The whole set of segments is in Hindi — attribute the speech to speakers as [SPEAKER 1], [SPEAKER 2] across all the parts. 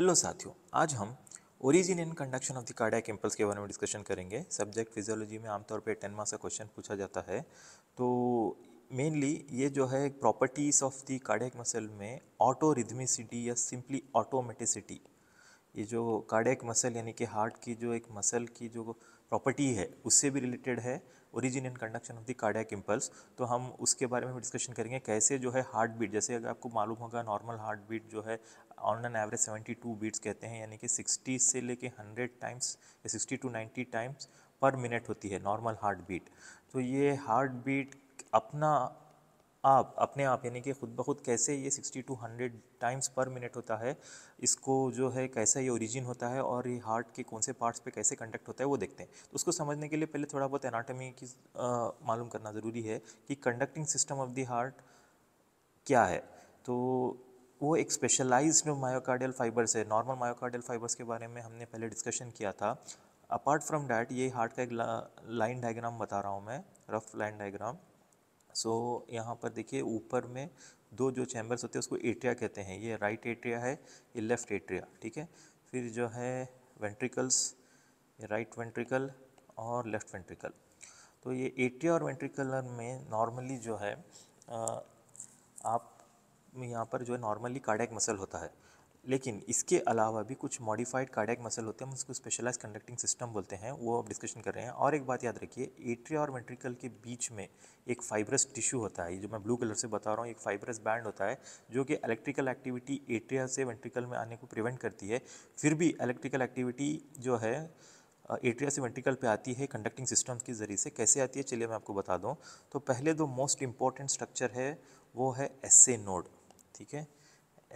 [SPEAKER 1] हेलो साथियों आज हम origin and conduction of the cardiac impulse के बारे में डिस्कशन करेंगे सब्जेक्ट फिजियोलॉजी में आमतौर पर टेन मार्क्स का क्वेश्चन पूछा जाता है तो मेनली ये जो है properties of the cardiac muscle में ऑटो रिदमिसिटी या सिंपली ऑटोमेटिसिटी ये जो कार्डियक मसल यानी कि हार्ट की जो एक मसल की जो प्रॉपर्टी है उससे भी रिलेटेड है origin and conduction of the cardiac impulse तो हम उसके बारे में डिस्कशन करेंगे कैसे जो है हार्ट बीट जैसे अगर आपको मालूम होगा नॉर्मल हार्ट बीट जो है ऑन एन एवरेज 72 बीट्स कहते हैं यानी कि 60 से लेके 100 टाइम्स या 60 टू 90 टाइम्स पर मिनट होती है नॉर्मल हार्ट बीट तो ये हार्ट बीट अपना आप अपने आप यानी कि खुद ब खुद कैसे ये 60 टू 100 टाइम्स पर मिनट होता है इसको जो है कैसा ये ओरिजिन होता है और ये हार्ट के कौन से पार्ट्स पे कैसे कंडक्ट होता है वो देखते हैं तो उसको समझने के लिए पहले थोड़ा बहुत एनाटॉमी की मालूम करना ज़रूरी है कि conducting system of the heart क्या है तो वो एक स्पेशलाइज्ड मायोकार्डियल फाइबर्स है नॉर्मल मायोकार्डियल फाइबर्स के बारे में हमने पहले डिस्कशन किया था अपार्ट फ्रॉम डैट ये हार्ट का एक लाइन डायग्राम बता रहा हूँ मैं rough line diagram so so, यहाँ पर देखिए ऊपर में दो जो चैम्बर्स होते हैं उसको एट्रिया कहते हैं ये राइट एट्रिया है ये लेफ़्ट एट्रिया ठीक है फिर जो है वेंट्रिकल्स ये राइट वेंट्रिकल और लेफ़्ट वेंट्रिकल तो ये एट्रिया और वेंट्रिकल में नॉर्मली जो है आ, आप यहाँ पर जो है नॉर्मली कार्डियक मसल होता है लेकिन इसके अलावा भी कुछ मॉडिफाइड कार्डियक मसल होते हैं हम उसको स्पेशलाइज कंडक्टिंग सिस्टम बोलते हैं वो अब डिस्कशन कर रहे हैं और एक बात याद रखिए एट्रिया और वेंट्रिकल के बीच में एक फाइब्रस टिश्यू होता है जो मैं ब्लू कलर से बता रहा हूँ एक फाइब्रस बैंड होता है जो कि इलेक्ट्रिकल एक्टिविटी एट्रिया से वेंट्रिकल में आने को प्रिवेंट करती है फिर भी इलेक्ट्रिकल एक्टिविटी जो है एट्रिया से वेंट्रिकल पे आती है कंडक्टिंग सिस्टम के ज़रिए से कैसे आती है चलिए मैं आपको बता दूँ तो पहले दो मोस्ट इम्पॉर्टेंट स्ट्रक्चर है वो है एस नोड ठीक है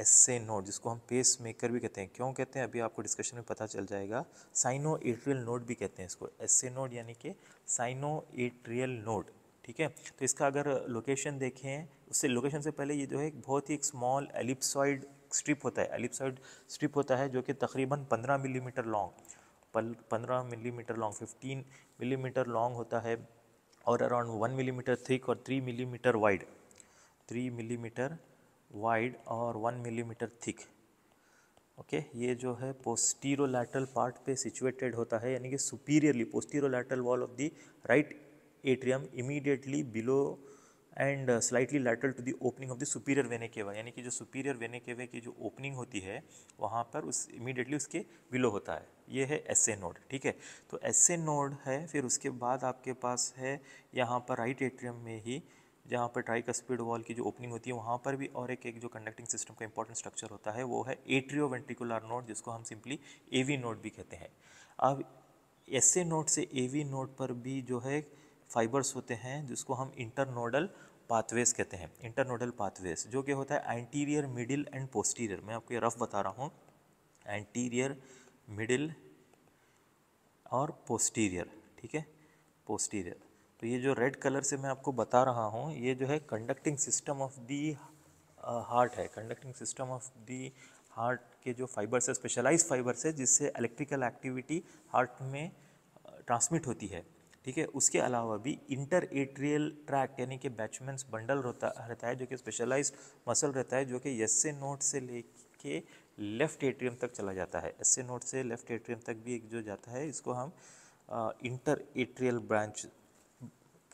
[SPEAKER 1] एस नोड जिसको हम पेस मेकर भी कहते हैं क्यों कहते हैं अभी आपको डिस्कशन में पता चल जाएगा साइनो एट्रियल नोट भी कहते हैं इसको एस नोड यानी कि साइनो एट्रियल नोड ठीक है तो इसका अगर लोकेशन देखें उससे लोकेशन से पहले ये जो है बहुत ही एक स्मॉल एलिप्सॉइड स्ट्रिप होता है एलिप्सॉइड स्ट्रिप होता है जो कि तकरीबन पंद्रह मिलीमीटर लॉन्ग पंद्रह millimetre long fifteen millimetre long होता है और अराउंड वन मिलीमीटर थिक और three millimetre wide three millimetre wide और वन मिलीमीटर थिक ओके ये जो है पोस्टीरोलैटरल पार्ट पे सिचुएटेड होता है यानी कि superiorly posterolateral wall of the right atrium immediately below and slightly lateral to the opening of the superior vena cava यानी कि जो सुपीरियर वेने केवे की जो ओपनिंग होती है वहाँ पर उस इमीडिएटली उसके बिलो होता है ये है एस ए नोड ठीक है तो एस ए नोड है फिर उसके बाद आपके पास है यहाँ पर राइट एट्रियम में ही जहाँ पर ट्राई कस्पिड वॉल की जो ओपनिंग होती है वहाँ पर भी और एक एक जो कंडक्टिंग सिस्टम का इंपॉर्टेंट स्ट्रक्चर होता है वो है एट्रियो वेंट्रिकुलर नोट जिसको हम सिंपली ए वी नोट भी कहते हैं अब एस ए से ए वी नोट पर भी जो है फाइबर्स होते हैं जिसको हम इंटरनोडल पाथवेज कहते हैं इंटरनोडल पाथवेज जो कि होता है एंटीरियर मिडिल एंड पोस्टीरियर मैं आपको ये रफ बता रहा हूँ एंटीरियर मिडिल और पोस्टीरियर ठीक है पोस्टीरियर तो ये जो रेड कलर से मैं आपको बता रहा हूँ ये जो है conducting system of the heart है conducting system of the heart के जो फाइबर्स है स्पेशलाइज फाइबर्स है जिससे इलेक्ट्रिकल एक्टिविटी हार्ट में ट्रांसमिट होती है ठीक है उसके अलावा भी इंटर एट्रियल ट्रैक यानी कि बैचमेंस बंडल होता रहता है जो कि स्पेशलाइज मसल रहता है जो कि एस से नोट से ले के लेफ्ट एट्रियम तक चला जाता है एस से नोट से लेफ्ट एट्रियम तक भी एक जो जाता है इसको हम इंटर एट्रियल ब्रांच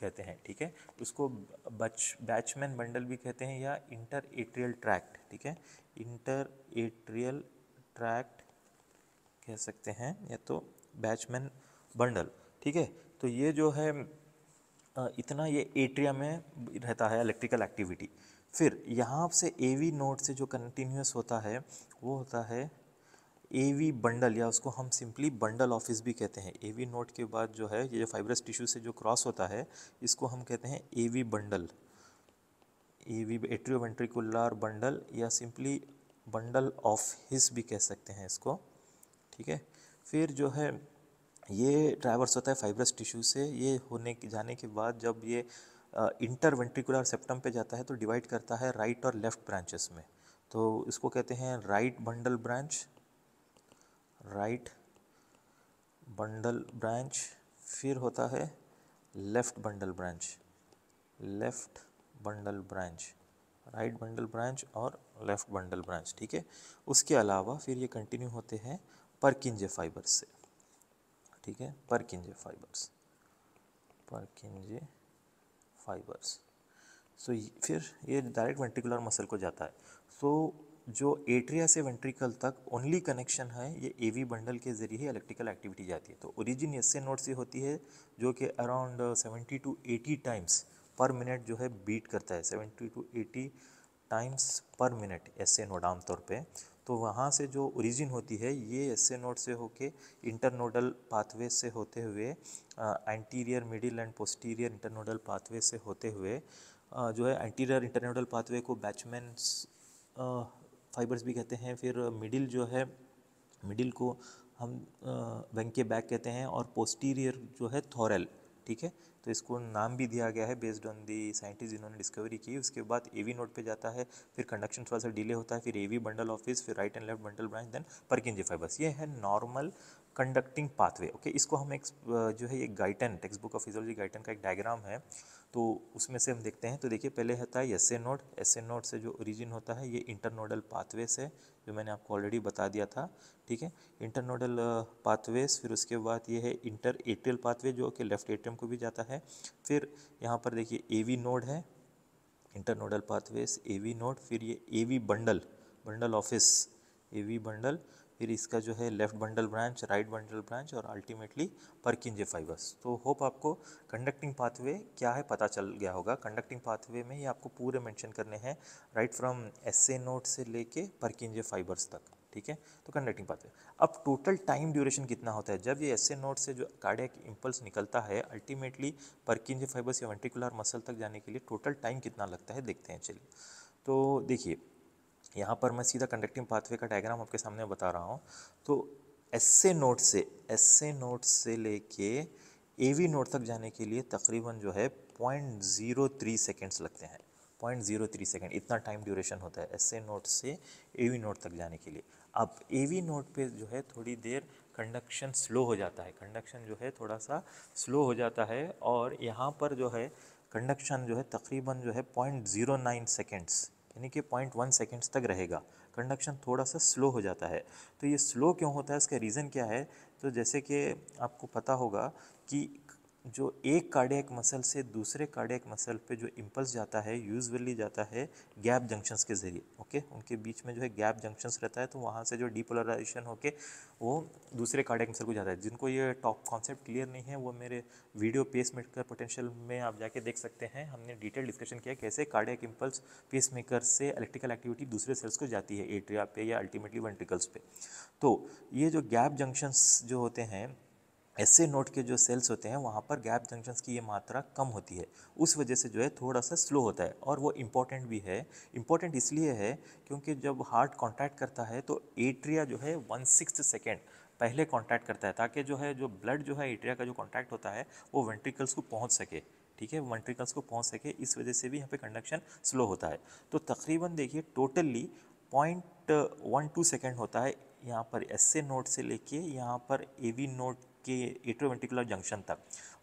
[SPEAKER 1] कहते हैं ठीक है उसको बच बैचमैन बंडल भी कहते हैं या इंटर एट्रियल ट्रैक्ट ठीक है इंटर एट्रियल ट्रैक्ट कह सकते हैं या तो बैचमैन बंडल ठीक है तो ये जो है इतना ये एट्रिया में रहता है इलेक्ट्रिकल एक्टिविटी फिर यहाँ से ए वी नोड से जो कंटिन्यूस होता है वो होता है ए वी बंडल या उसको हम सिंपली बंडल ऑफिस भी कहते हैं ए वी नोट के बाद जो है ये जो फाइब्रस टिश्यू से जो क्रॉस होता है इसको हम कहते हैं A V bundle A V atrioventricular bundle या सिंपली बंडल ऑफ हिस भी कह सकते हैं इसको ठीक है फिर जो है ये ट्राइवर्स होता है फाइब्रस टिश्यू से ये होने के जाने के बाद जब ये इंटरवेंट्रिकुलर सेप्टम पे जाता है तो डिवाइड करता है राइट और लेफ्ट ब्रांचेस में तो इसको कहते हैं right bundle branch right bundle branch फिर होता है left bundle branch left bundle branch right bundle branch और लेफ़्ट बंडल ब्रांच ठीक है उसके अलावा फिर ये कंटिन्यू होते हैं परकिंजे फाइबर्स से ठीक है परकिंजे फाइबर्स परकिंजे फाइबर्स सो फिर ये डायरेक्ट वेंटिकुलर मसल को जाता है सो so, जो एट्रिया से वेंट्रिकल तक ओनली कनेक्शन है ये एवी बंडल के जरिए इलेक्ट्रिकल एक्टिविटी जाती है तो ओरिजिन एसए नोड से होती है जो कि around 70 to 80 times per minute जो है बीट करता है 70 to 80 times per minute S A node आमतौर पर तो वहाँ से जो ओरिजिन होती है ये एस ए नोड से होके इंटरनोडल पाथवे से होते हुए anterior middle and posterior internodal pathway से होते हुए आ, जो है एंटीरियर इंटरनोडल पाथवे को बैचमैन फाइबर्स भी कहते हैं फिर मिडिल जो है मिडिल को हम वेंके बैक कहते हैं और पोस्टीरियर जो है थोरल ठीक है तो इसको नाम भी दिया गया है बेस्ड ऑन दी साइंटिस्ट जिन्होंने डिस्कवरी की उसके बाद एवी नोट पे जाता है फिर कंडक्शन थोड़ा सा डिले होता है फिर एवी बंडल ऑफिस फिर right and left bundle branch then Purkinje fibres ये है नॉर्मल कंडक्टिंग पाथवे ओके इसको हम एक जो है ये Guyton textbook of physiology Guyton का एक डायग्राम है तो उसमें से हम देखते हैं तो देखिए पहले होता है S A node S A node से जो ओरिजिन होता है ये इंटरनोडल पाथवेस है जो मैंने आपको ऑलरेडी बता दिया था ठीक है इंटरनोडल पाथवेस फिर उसके बाद ये है इंटर एट्रियल पाथवे जो कि लेफ्ट एट्रियम को भी जाता है फिर यहाँ पर देखिए ए वी नोड है internodal pathways A V node फिर ये A V bundle bundle of His A V bundle फिर इसका जो है left bundle branch right bundle branch और अल्टीमेटली परकिंजे फाइबर्स तो होप आपको कंडक्टिंग पाथवे क्या है पता चल गया होगा कंडक्टिंग पाथवे में ये आपको पूरे मेंशन करने हैं right from S A node से लेके परकिंजे फाइबर्स तक ठीक है तो कंडक्टिंग पाथवे अब टोटल टाइम ड्यूरेशन कितना होता है जब ये एस ए नोट से जो कार्डियक इम्पल्स निकलता है अल्टीमेटली परकिंजे फाइबर्स या वेंटिकुलर मसल तक जाने के लिए टोटल टाइम कितना लगता है देखते हैं चलिए तो देखिए यहाँ पर मैं सीधा कंडक्टिंग पाथवे का डायग्राम आपके सामने बता रहा हूँ तो एसए नोट से एसए नोट से लेके वी नोट तक जाने के लिए तकरीबन जो है पॉइंट ज़ीरो थ्री सेकेंड्स लगते हैं पॉइंट ज़ीरो थ्री सेकेंड इतना टाइम ड्यूरेशन होता है एसए नोट से वी नोट तक जाने के लिए अब वी नोट पे जो है थोड़ी देर कंडक्शन स्लो हो जाता है कंडक्शन जो है थोड़ा सा स्लो हो जाता है और यहाँ पर जो है कंडक्शन जो है तकरीबन जो है पॉइंट ज़ीरो नाइन सेकेंड्स यानी कि पॉइंट वन सेकेंड्स तक रहेगा कंडक्शन थोड़ा सा स्लो हो जाता है तो ये स्लो क्यों होता है इसका रीज़न क्या है तो जैसे कि आपको पता होगा कि जो एक कार्डियक मसल से दूसरे कार्डियक मसल पे जो इम्पल्स जाता है यूजली जाता है गैप जंक्शंस के ज़रिए ओके उनके बीच में जो है गैप जंक्शंस रहता है तो वहाँ से जो डीपोलराइजेशन होके वो दूसरे कार्डियक मसल को जाता है जिनको ये टॉप कॉन्सेप्ट क्लियर नहीं है वो मेरे वीडियो पेस मेकर पोटेंशियल में आप जाके देख सकते हैं हमने डिटेल डिस्कशन किया कैसे कार्डियक इम्पल्स पेस मेकर से इलेक्ट्रिकल एक्टिविटी दूसरे सेल्स को जाती है एट्रिया पे या अल्टीमेटली वेंट्रिकल्स पे तो ये जो गैप जंक्शंस जो होते हैं ऐसे नोट के जो सेल्स होते हैं वहाँ पर गैप जंक्शंस की ये मात्रा कम होती है उस वजह से जो है थोड़ा सा स्लो होता है और वो इम्पॉर्टेंट भी है इम्पॉर्टेंट इसलिए है क्योंकि जब हार्ट कॉन्टैक्ट करता है तो एट्रिया जो है वन सिक्स सेकेंड पहले कॉन्टैक्ट करता है ताकि जो है जो ब्लड जो है एट्रिया का जो कॉन्टैक्ट होता है वो वेंट्रिकल्स को पहुँच सके ठीक है वेंट्रिकल्स को पहुँच सके इस वजह से भी यहाँ पर कंडक्शन स्लो होता है तो तकरीबन देखिए totally point one two second होता है यहाँ पर एस ए नोट से लेके यहाँ पर ए वी नोट के एट्रोवेंटिकुलर जंक्शन तक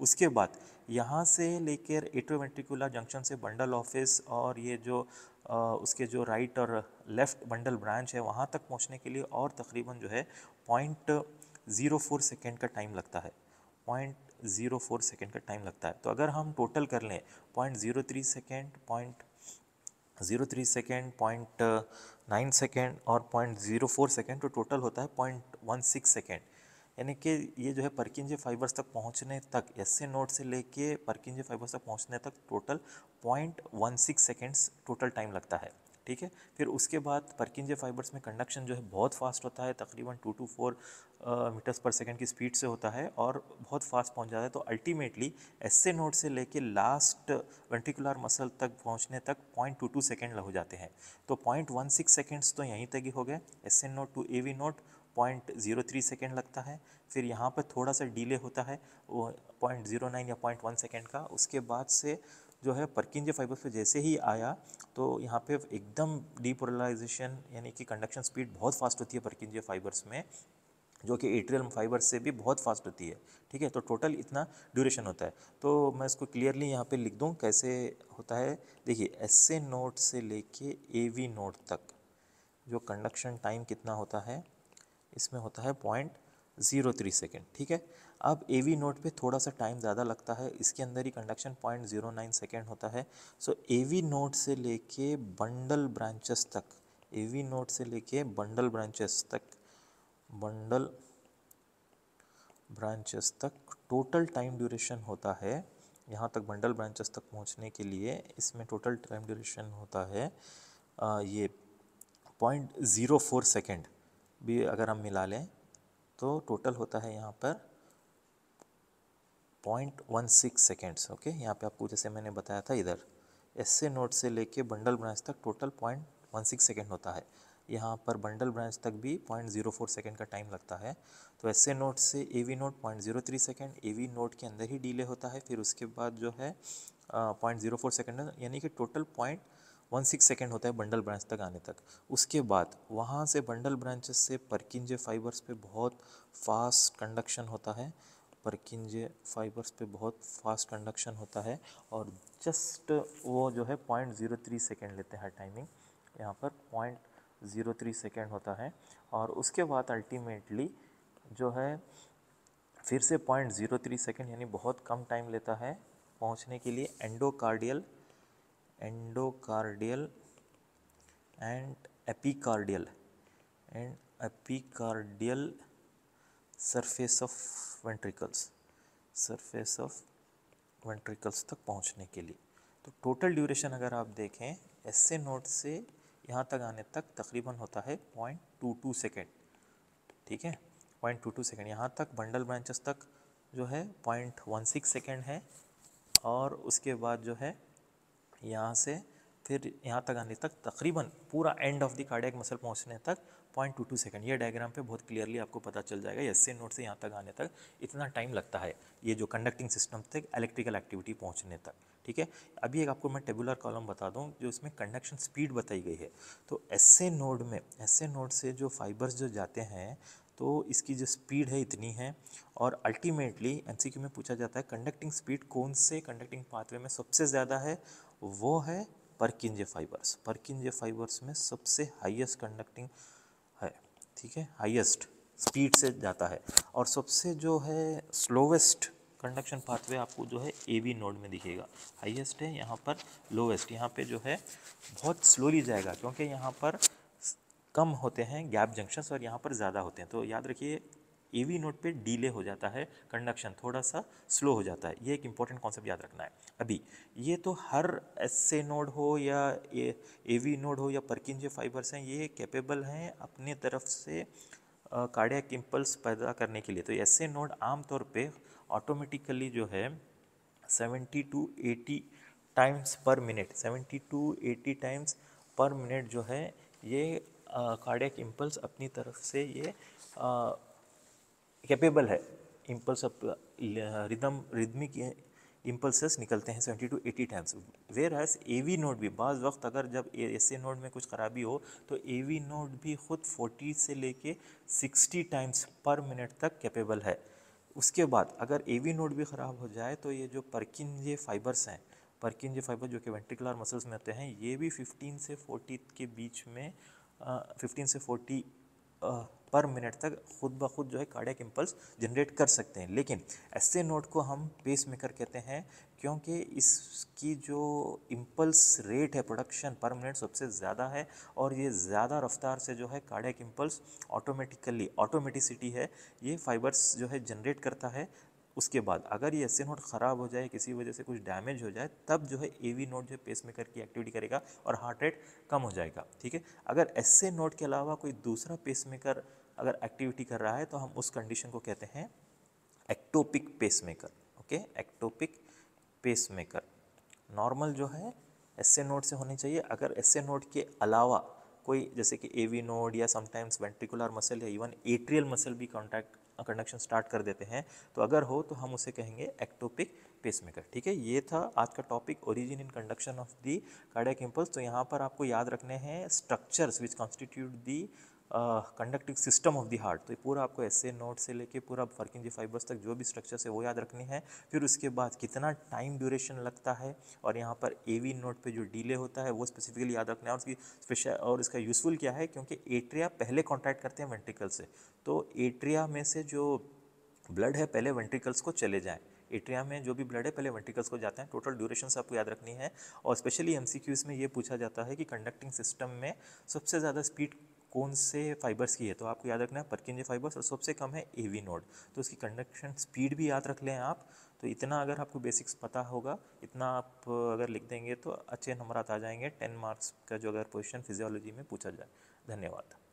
[SPEAKER 1] उसके बाद यहाँ से लेकर एट्रोवेंटिकुलर जंक्शन से बंडल ऑफिस और ये जो आ, उसके जो राइट और लेफ़्ट बंडल ब्रांच है वहाँ तक पहुँचने के लिए और तकरीबन जो है पॉइंट ज़ीरो फोर सेकेंड का टाइम लगता है पॉइंट ज़ीरो फोर सेकेंड का टाइम लगता है तो अगर हम टोटल कर लें point zero three second point zero three second point nine second और पॉइंट ज़ीरो फोर सेकेंड तो टोटल होता है पॉइंट वन सिक्स सेकेंड यानी कि ये जो है परकिंजे फाइबर्स तक पहुंचने तक एस ए नोड से लेके परकिंजे फाइबर्स तक पहुंचने तक total point one six seconds total time लगता है ठीक है फिर उसके बाद परकिंजे फाइबर्स में कंडक्शन जो है बहुत फास्ट होता है तकरीबन two to four metres per second की स्पीड से होता है और बहुत फास्ट पहुंच जाता है तो अल्टीमेटली एस ए नोड से लेके लास्ट वेंटिकुलर मसल तक पहुंचने तक पॉइंट टू टू सेकेंड हो जाते हैं तो पॉइंट वन सिक्स सेकेंड्स तो यहीं तक ही हो गए S A node to A V node point zero three second लगता है फिर यहाँ पर थोड़ा सा डिले होता है वो पॉइंट ज़ीरो नाइन या पॉइंट वन सेकेंड का उसके बाद से जो है परकिंजे फाइबर्स पे जैसे ही आया तो यहाँ पे एकदम डीपोलराइजेशन यानी कि कंडक्शन स्पीड बहुत फास्ट होती है परकिंजे फाइबर्स में जो कि एट्रियल फाइबर से भी बहुत फास्ट होती है ठीक है तो टोटल इतना ड्यूरेशन होता है तो मैं इसको क्लियरली यहाँ पे लिख दूँ कैसे होता है देखिए एस ए नोट से लेके ए वी नोट तक जो कंडक्शन टाइम कितना होता है इसमें होता है पॉइंट ज़ीरो थ्री सेकेंड ठीक है अब ए वी नोट पर थोड़ा सा टाइम ज़्यादा लगता है इसके अंदर ही conduction point zero nine second होता है सो ए वी नोट से लेके बंडल ब्रांचेस तक ए वी नोट से लेके बंडल ब्रांचेस तक बंडल ब्रांचेस तक टोटल टाइम ड्यूरेशन होता है यहाँ तक बंडल ब्रांचेस तक पहुँचने के लिए इसमें टोटल टाइम ड्यूरेशन होता है आ, ये पॉइंट ज़ीरो फोर सेकेंड भी अगर हम मिला लें तो टोटल होता है यहाँ पर point one six seconds okay यहाँ पे आपको जैसे मैंने बताया था इधर एस से नोट से लेके बंडल ब्रांच तक total point one six second होता है यहाँ पर बंडल ब्रांच तक भी पॉइंट जीरो फोर सेकेंड का टाइम लगता है तो एस ए नोट से A V node point zero three second A V node के अंदर ही डीले होता है फिर उसके बाद जो है पॉइंट जीरो फोर सेकेंड यानी कि total point one six second होता है बंडल ब्रांच तक आने तक उसके बाद वहाँ से बंडल ब्रांचेस से परकिंजे फाइबर्स पे बहुत फास्ट कंडक्शन होता है परकिंजे फाइबर्स पे बहुत फास्ट कंडक्शन होता है और जस्ट वो जो है पॉइंट ज़ीरो थ्री सेकेंड लेते हैं टाइमिंग यहाँ पर पॉइंट ज़ीरो थ्री सेकेंड होता है और उसके बाद अल्टीमेटली जो है फिर से पॉइंट ज़ीरो थ्री सेकेंड यानी बहुत कम टाइम लेता है पहुँचने के लिए endocardial endocardial and epicardial and epicardial surface of ventricles surface of ventricles तक पहुंचने के लिए तो टोटल ड्यूरेशन अगर आप देखें एस ए नोट से यहाँ तक आने तक तकरीबन होता है पॉइंट टू टू सेकेंड ठीक है पॉइंट टू टू सेकेंड यहाँ तक बंडल ब्रांचेस तक जो है पॉइंट वन सिक्स सेकेंड है और उसके बाद जो है यहाँ से फिर यहाँ तक आने तक तकरीबन पूरा end of the cardiac muscle पहुँचने तक पॉइंट टू टू सेकेंड ये डायग्राम पे बहुत क्लियरली आपको पता चल जाएगा एस से नोट से यहाँ तक आने तक इतना टाइम लगता है ये जो कंडक्टिंग सिस्टम तक इलेक्ट्रिकल एक्टिविटी पहुँचने तक ठीक है अभी एक आपको मैं टेबुलर कॉलम बता दूँ जो इसमें कंडक्शन स्पीड बताई गई है तो एस नोड में एस नोड से जो फाइबर्स जो जाते हैं तो इसकी जो स्पीड है इतनी है और अल्टीमेटली एनसीक्यू में पूछा जाता है कंडक्टिंग स्पीड कौन से कंडक्टिंग पाथवे में सबसे ज़्यादा है वो है परकिंजे फाइबर्स परकिंजे फाइबर्स में सबसे हाईएस्ट कंडक्टिंग है ठीक है हाईएस्ट स्पीड से जाता है और सबसे जो है स्लोवेस्ट कंडक्शन पाथवे आपको जो है ए बी नोड में दिखेगा हाईएस्ट है यहाँ पर लोवेस्ट यहाँ पे जो है बहुत स्लोली जाएगा क्योंकि यहाँ पर कम होते हैं गैप जंक्शंस और यहाँ पर ज़्यादा होते हैं तो याद रखिए ए वी नोट पर डीले हो जाता है कंडक्शन थोड़ा सा स्लो हो जाता है ये एक इंपॉर्टेंट कॉन्सेप्ट याद रखना है अभी ये तो हर एस ए नोड हो या ए वी नोड हो या परकिन जो फाइबर्स हैं ये कैपेबल हैं अपने तरफ से कार्डियक इम्पल्स पैदा करने के लिए तो एस ए नोड आमतौर पर ऑटोमेटिकली जो है seventy to eighty times per minute seventy to eighty times per minute जो है ये कार्डियक इम्पल्स अपनी तरफ से ये कैपेबल है इम्पल्स रिदम रिदमिक इम्पल्स निकलते हैं seventy to eighty times whereas A V node भी बाज़ वक्त अगर जब एस ए नोट में कुछ खराबी हो तो ए वी नोट भी खुद फोर्टी से लेके सिक्सटी टाइम्स पर मिनट तक कैपेबल है उसके बाद अगर ए वी नोट भी ख़राब हो जाए तो ये जो परकिन ये फाइबर्स हैं परकिन जे फाइबर जो कि वेंट्रिकुलर मसल्स में होते हैं ये भी 15 से 40 के बीच में फिफ्टीन uh, से फोर्टी पर मिनट तक खुद ब खुद जो है कार्डियक इम्पल्स जनरेट कर सकते हैं लेकिन ऐसे नोट को हम पेस मेकर कहते हैं क्योंकि इसकी जो इम्पल्स रेट है प्रोडक्शन पर मिनट सबसे ज़्यादा है और ये ज़्यादा रफ्तार से जो है कार्डियक इम्पल्स ऑटोमेटिकली ऑटोमेटिसिटी है ये फाइबर्स जो है जनरेट करता है उसके बाद अगर ये एस नोट ख़राब हो जाए किसी वजह से कुछ डैमेज हो जाए तब जो है ए वी नोट जो है मेकर की एक्टिविटी करेगा और हार्ट रेट कम हो जाएगा ठीक है अगर एस नोट के अलावा कोई दूसरा पेसमेकर अगर एक्टिविटी कर रहा है तो हम उस कंडीशन को कहते हैं ectopic pacemaker okay ectopic pacemaker normal जो है एस नोट से होनी चाहिए अगर एस नोट के अलावा कोई जैसे कि ए वी नोड या समटाइम्स वेंट्रिकुलर मसल या इवन एट्रियल मसल भी कॉन्टैक्ट कंडक्शन स्टार्ट कर देते हैं तो अगर हो तो हम उसे कहेंगे एक्टोपिक पेसमेकर ठीक है ये था आज का topic origin in conduction of the cardiac impulse तो यहाँ पर आपको याद रखने हैं structures which constitute the conducting system of the heart तो ये पूरा आपको ऐसे नोट से लेके पूरा फर्किंग फाइबर्स तक जो भी स्ट्रक्चर है वो याद रखनी है फिर उसके बाद कितना टाइम ड्यूरेशन लगता है और यहाँ पर ए वी नोट पर जो डीले होता है वो स्पेसिफिकली याद रखना है और उसकी स्पेशल और इसका यूज़फुल क्या है क्योंकि एट्रिया पहले कॉन्टैक्ट करते हैं वेंट्रिकल से तो एट्रिया में से जो ब्लड है पहले वेंट्रिकल्स को चले जाएँ एट्रिया में जो भी ब्लड है पहले वेंट्रिकल्स को जाते हैं टोटल ड्यूरेशन आपको याद रखनी है और स्पेशली एम में ये पूछा जाता है कि कंडक्टिंग सिस्टम में सबसे ज़्यादा स्पीड कौन से फाइबर्स की है तो आपको याद रखना है परकिंजे फाइबर्स और सबसे कम है ए वी नोड तो उसकी कंडक्शन स्पीड भी याद रख लें आप तो इतना अगर आपको बेसिक्स पता होगा इतना आप अगर लिख देंगे तो अच्छे नंबर आ जाएंगे टेन मार्क्स का जो अगर क्वेश्चन फिजियोलॉजी में पूछा जाए धन्यवाद